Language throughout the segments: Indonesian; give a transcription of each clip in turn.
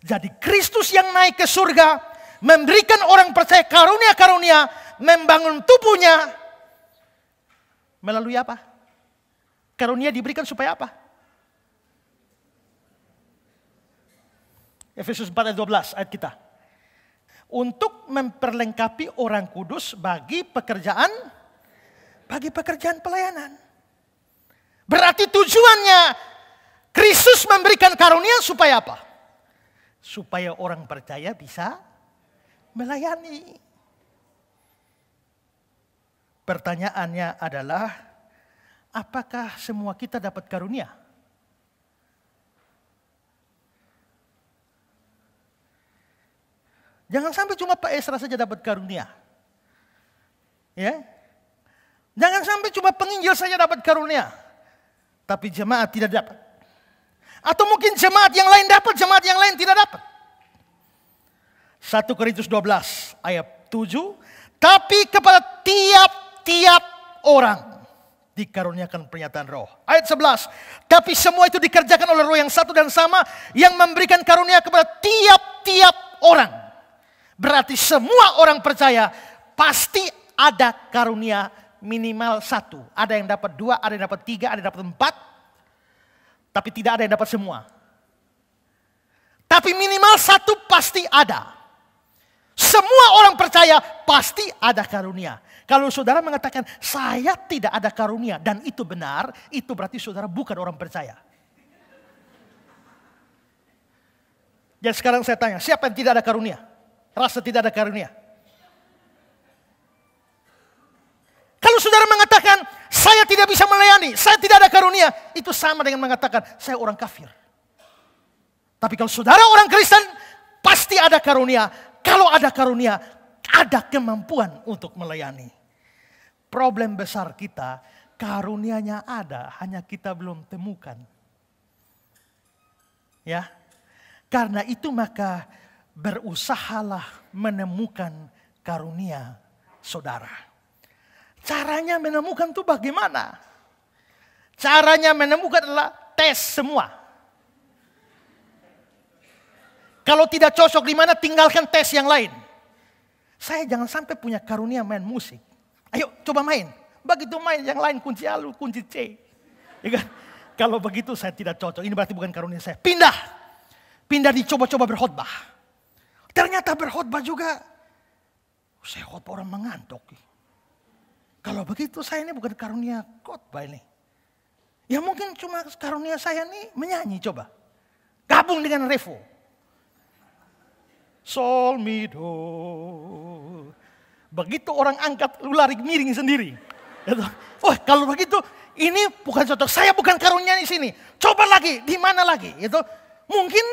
Jadi Kristus yang naik ke surga memberikan orang percaya karunia-karunia membangun tubuhnya melalui apa? Karunia diberikan supaya apa? Efesus 4 ayat 12 ayat kita. Untuk memperlengkapi orang kudus bagi pekerjaan bagi pekerjaan pelayanan. Berarti tujuannya Kristus memberikan karunia supaya apa? supaya orang percaya bisa melayani. Pertanyaannya adalah, apakah semua kita dapat karunia? Jangan sampai cuma Pak Esra saja dapat karunia. Ya. Jangan sampai cuma penginjil saja dapat karunia. Tapi jemaat tidak dapat. Atau mungkin jemaat yang lain dapat, jemaat yang lain tidak dapat. 1 Korintus 12 ayat 7. Tapi kepada tiap-tiap orang dikaruniakan pernyataan roh. Ayat 11. Tapi semua itu dikerjakan oleh roh yang satu dan sama yang memberikan karunia kepada tiap-tiap orang. Berarti semua orang percaya pasti ada karunia minimal satu. Ada yang dapat dua, ada yang dapat tiga, ada yang dapat empat tapi tidak ada yang dapat semua. Tapi minimal satu pasti ada. Semua orang percaya pasti ada karunia. Kalau saudara mengatakan saya tidak ada karunia dan itu benar, itu berarti saudara bukan orang percaya. Jadi sekarang saya tanya, siapa yang tidak ada karunia? Rasa tidak ada karunia? melayani, saya tidak ada karunia, itu sama dengan mengatakan saya orang kafir. Tapi kalau saudara orang Kristen, pasti ada karunia. Kalau ada karunia, ada kemampuan untuk melayani. Problem besar kita, karunianya ada, hanya kita belum temukan. Ya. Karena itu maka berusahalah menemukan karunia saudara. Caranya menemukan itu bagaimana? Caranya menemukan adalah tes semua. Kalau tidak cocok di mana tinggalkan tes yang lain. Saya jangan sampai punya karunia main musik. Ayo coba main. Begitu main yang lain kunci A kunci C. Ya kan? Kalau begitu saya tidak cocok. Ini berarti bukan karunia saya. Pindah. Pindah dicoba-coba berkhotbah. Ternyata berkhotbah juga. Saya khotbah orang mengantuk. Kalau begitu saya ini bukan karunia khotbah ini. Ya mungkin cuma karunia saya nih menyanyi coba. Gabung dengan Revo. Sol, mi, do. Begitu orang angkat, lu lari miring sendiri. Ya Wah oh, kalau begitu ini bukan cocok. Saya bukan karunia di sini. Coba lagi, di mana lagi? Itu ya mungkin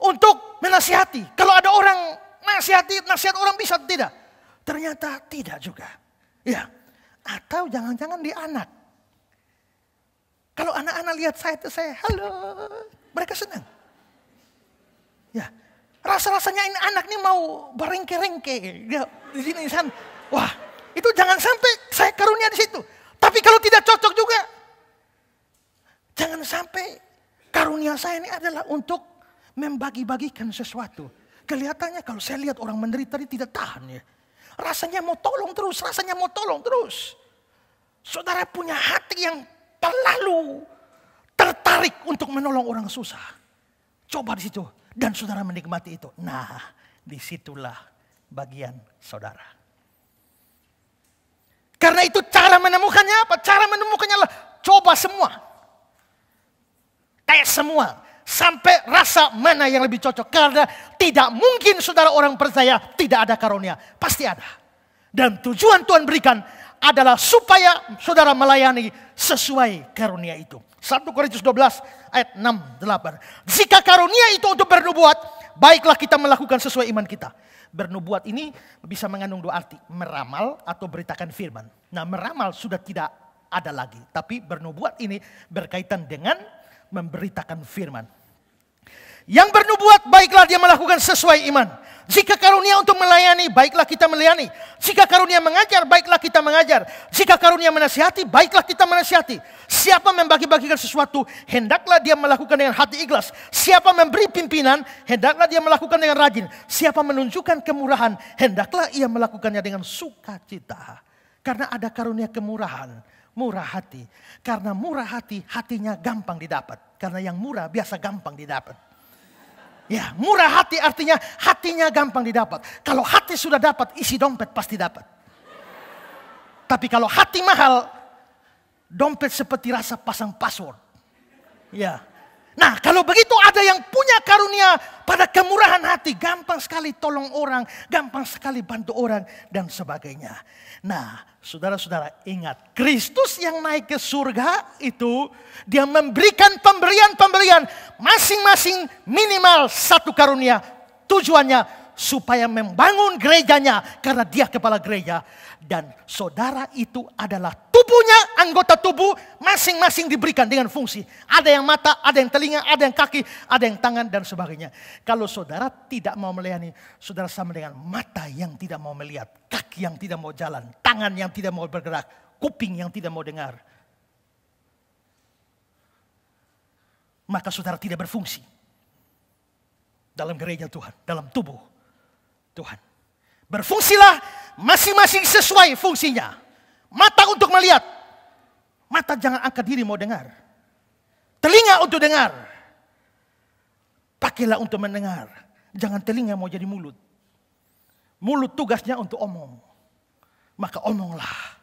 untuk menasihati. Kalau ada orang nasihati, nasihat orang bisa tidak? Ternyata tidak juga. Ya, atau jangan-jangan di anak sana lihat saya itu saya, halo. Mereka senang. Ya, rasa-rasanya ini anak ini mau berengke-rengke. Ya, di sini sana wah itu jangan sampai saya karunia di situ. Tapi kalau tidak cocok juga, jangan sampai karunia saya ini adalah untuk membagi-bagikan sesuatu. Kelihatannya kalau saya lihat orang menderita ini tidak tahan ya. Rasanya mau tolong terus, rasanya mau tolong terus. Saudara punya hati yang terlalu tertarik untuk menolong orang susah. Coba di situ dan saudara menikmati itu. Nah, disitulah bagian saudara. Karena itu cara menemukannya apa? Cara menemukannya lah coba semua. Tes semua. Sampai rasa mana yang lebih cocok. Karena tidak mungkin saudara orang percaya tidak ada karunia. Pasti ada. Dan tujuan Tuhan berikan adalah supaya saudara melayani sesuai karunia itu. 1 Korintus 12 ayat 6 8. Jika karunia itu untuk bernubuat, baiklah kita melakukan sesuai iman kita. Bernubuat ini bisa mengandung dua arti, meramal atau beritakan firman. Nah, meramal sudah tidak ada lagi, tapi bernubuat ini berkaitan dengan memberitakan firman. Yang bernubuat baiklah dia melakukan sesuai iman. Jika karunia untuk melayani, baiklah kita melayani. Jika karunia mengajar, baiklah kita mengajar. Jika karunia menasihati, baiklah kita menasihati. Siapa membagi-bagikan sesuatu, hendaklah dia melakukan dengan hati ikhlas. Siapa memberi pimpinan, hendaklah dia melakukan dengan rajin. Siapa menunjukkan kemurahan, hendaklah ia melakukannya dengan sukacita. Karena ada karunia kemurahan, murah hati. Karena murah hati, hatinya gampang didapat. Karena yang murah biasa gampang didapat. Ya, murah hati artinya hatinya gampang didapat. Kalau hati sudah dapat, isi dompet pasti dapat. Tapi kalau hati mahal, dompet seperti rasa pasang password. Ya, Nah kalau begitu ada yang punya karunia pada kemurahan hati. Gampang sekali tolong orang, gampang sekali bantu orang dan sebagainya. Nah saudara-saudara ingat Kristus yang naik ke surga itu dia memberikan pemberian-pemberian masing-masing minimal satu karunia. Tujuannya supaya membangun gerejanya karena dia kepala gereja dan saudara itu adalah tubuhnya anggota tubuh masing-masing diberikan dengan fungsi. Ada yang mata, ada yang telinga, ada yang kaki, ada yang tangan dan sebagainya. Kalau saudara tidak mau melayani, saudara sama dengan mata yang tidak mau melihat, kaki yang tidak mau jalan, tangan yang tidak mau bergerak, kuping yang tidak mau dengar. Maka saudara tidak berfungsi dalam gereja Tuhan, dalam tubuh Tuhan. Berfungsilah masing-masing sesuai fungsinya. Mata untuk melihat, Mata jangan angkat diri mau dengar. Telinga untuk dengar. Pakailah untuk mendengar. Jangan telinga mau jadi mulut. Mulut tugasnya untuk omong. Maka omonglah.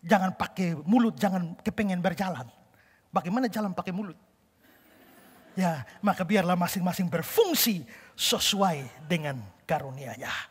Jangan pakai mulut, jangan kepengen berjalan. Bagaimana jalan pakai mulut? Ya, maka biarlah masing-masing berfungsi sesuai dengan karunia-nya.